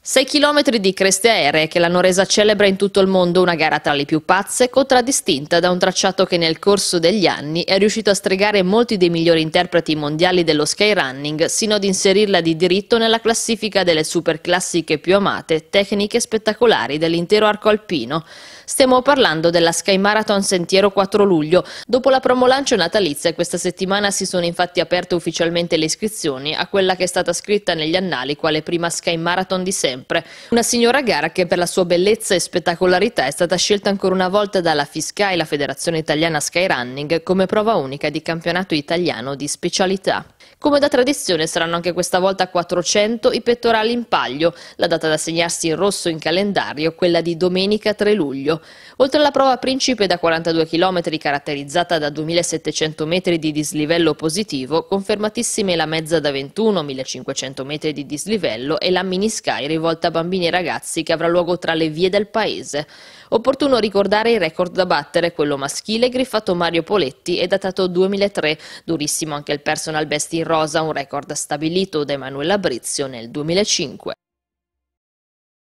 Sei km di creste aeree che l'hanno resa celebre in tutto il mondo una gara tra le più pazze, contraddistinta da un tracciato che nel corso degli anni è riuscito a stregare molti dei migliori interpreti mondiali dello skyrunning, sino ad inserirla di diritto nella classifica delle superclassiche più amate, tecniche spettacolari dell'intero arco alpino. Stiamo parlando della Sky Marathon Sentiero 4 luglio. Dopo la promolancio natalizia, questa settimana si sono infatti aperte ufficialmente le iscrizioni a quella che è stata scritta negli annali quale prima Sky Marathon di sempre sempre. Una signora gara che per la sua bellezza e spettacolarità è stata scelta ancora una volta dalla FISCA e la Federazione Italiana Skyrunning, come prova unica di campionato italiano di specialità. Come da tradizione saranno anche questa volta 400 i pettorali in paglio, la data da segnarsi in rosso in calendario, quella di domenica 3 luglio. Oltre alla prova principe da 42 km caratterizzata da 2700 metri di dislivello positivo, confermatissime la mezza da 21, 1500 metri di dislivello e la mini sky rivolta a bambini e ragazzi che avrà luogo tra le vie del paese. Opportuno ricordare il record da battere, quello maschile, griffato Mario Poletti e datato 2003, durissimo anche il personal best in rosa, un record stabilito da Emanuela Brizio nel 2005.